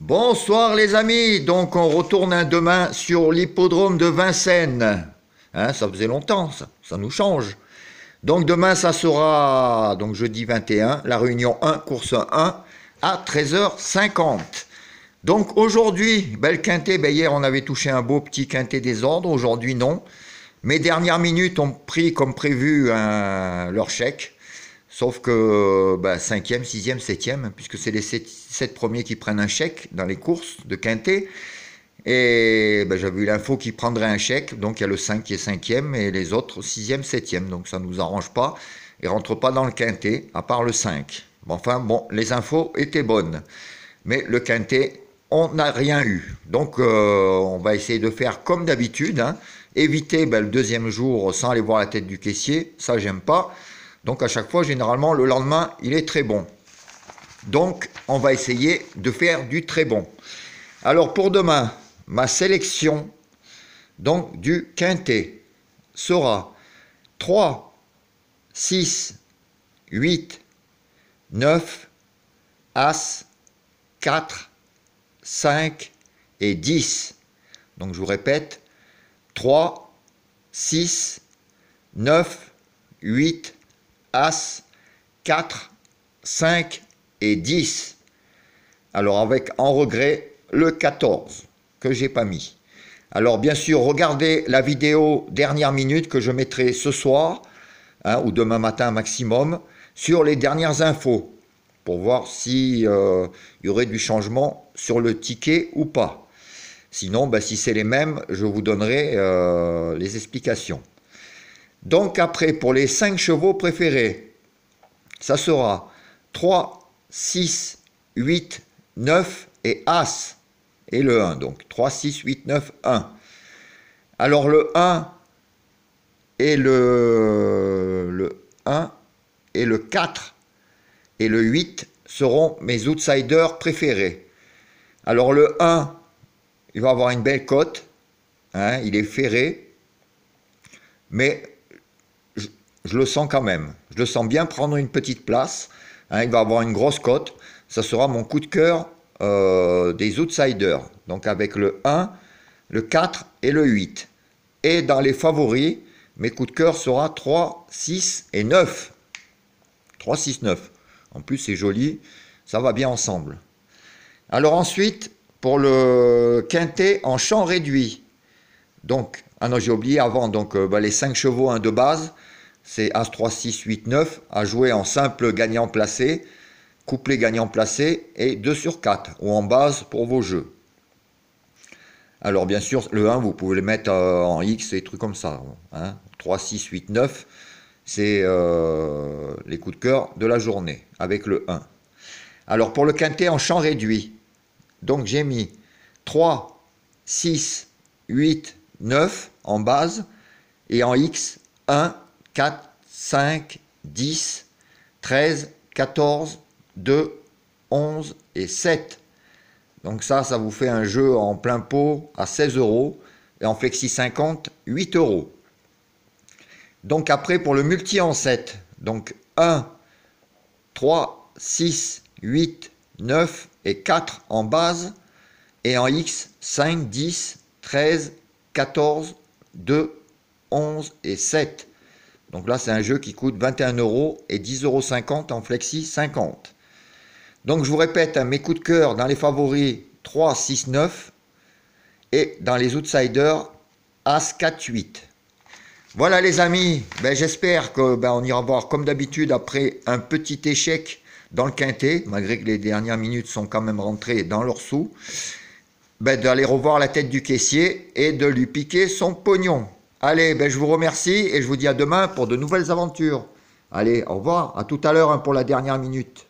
Bonsoir les amis, donc on retourne demain sur l'hippodrome de Vincennes. Hein, ça faisait longtemps, ça, nous change. Donc demain ça sera donc jeudi 21, la réunion 1, course 1 à 13h50. Donc aujourd'hui, belle quintet, ben, hier on avait touché un beau petit quintet des ordres, aujourd'hui non. Mes dernières minutes ont pris comme prévu leur chèque. Sauf que 6 bah, cinquième, sixième, septième, puisque c'est les sept, premiers qui prennent un chèque dans les courses de Quintet. Et bah, j'avais eu l'info qu'ils prendraient un chèque, donc il y a le 5 qui est cinquième et les autres sixième, septième. Donc ça ne nous arrange pas et rentre pas dans le Quintet, à part le 5. enfin bon, les infos étaient bonnes. Mais le Quintet, on n'a rien eu. Donc euh, on va essayer de faire comme d'habitude. Hein. Éviter bah, le deuxième jour sans aller voir la tête du caissier, ça j'aime pas. Donc à chaque fois, généralement, le lendemain, il est très bon. Donc on va essayer de faire du très bon. Alors pour demain, ma sélection donc du quintet sera 3, 6, 8, 9, As, 4, 5 et 10. Donc je vous répète, 3, 6, 9, 8, As, 4, 5 et 10. Alors avec en regret le 14 que j'ai pas mis. Alors bien sûr, regardez la vidéo dernière minute que je mettrai ce soir hein, ou demain matin maximum sur les dernières infos pour voir si il euh, y aurait du changement sur le ticket ou pas. Sinon, ben, si c'est les mêmes, je vous donnerai euh, les explications. Donc après, pour les 5 chevaux préférés, ça sera 3, 6, 8, 9 et As. Et le 1, donc 3, 6, 8, 9, 1. Alors le 1 et le, le 1 et le 4 et le 8 seront mes outsiders préférés. Alors le 1, il va avoir une belle cote, hein, il est ferré, mais je le sens quand même. Je le sens bien prendre une petite place. Hein, il va avoir une grosse cote. Ça sera mon coup de cœur euh, des outsiders. Donc avec le 1, le 4 et le 8. Et dans les favoris, mes coups de cœur sera 3, 6 et 9. 3, 6, 9. En plus, c'est joli. Ça va bien ensemble. Alors ensuite, pour le quintet en champ réduit. Donc, ah non, j'ai oublié avant. Donc, euh, bah, les 5 chevaux de base c'est As 3, 6, 8, 9 à jouer en simple gagnant placé, couplet gagnant placé et 2 sur 4 ou en base pour vos jeux. Alors bien sûr, le 1, vous pouvez le mettre euh, en X et trucs comme ça. 3, 6, 8, 9, c'est euh, les coups de cœur de la journée avec le 1. Alors pour le quintet en champ réduit, donc j'ai mis 3, 6, 8, 9 en base et en X 1, 4, 5, 10, 13, 14, 2, 11 et 7. Donc ça, ça vous fait un jeu en plein pot à 16 euros et en flexi 50, 8 euros. Donc après, pour le multi en 7, donc 1, 3, 6, 8, 9 et 4 en base et en X, 5, 10, 13, 14, 2, 11 et 7. Donc là, c'est un jeu qui coûte 21 euros et 10,50 euros en flexi 50. Donc je vous répète, hein, mes coups de cœur dans les favoris 3, 6, 9 et dans les outsiders As 4, 8. Voilà les amis, ben, j'espère qu'on ben, ira voir comme d'habitude après un petit échec dans le quintet, malgré que les dernières minutes sont quand même rentrées dans leur sous, ben, d'aller revoir la tête du caissier et de lui piquer son pognon. Allez, ben je vous remercie et je vous dis à demain pour de nouvelles aventures. Allez, au revoir, à tout à l'heure hein, pour la dernière minute.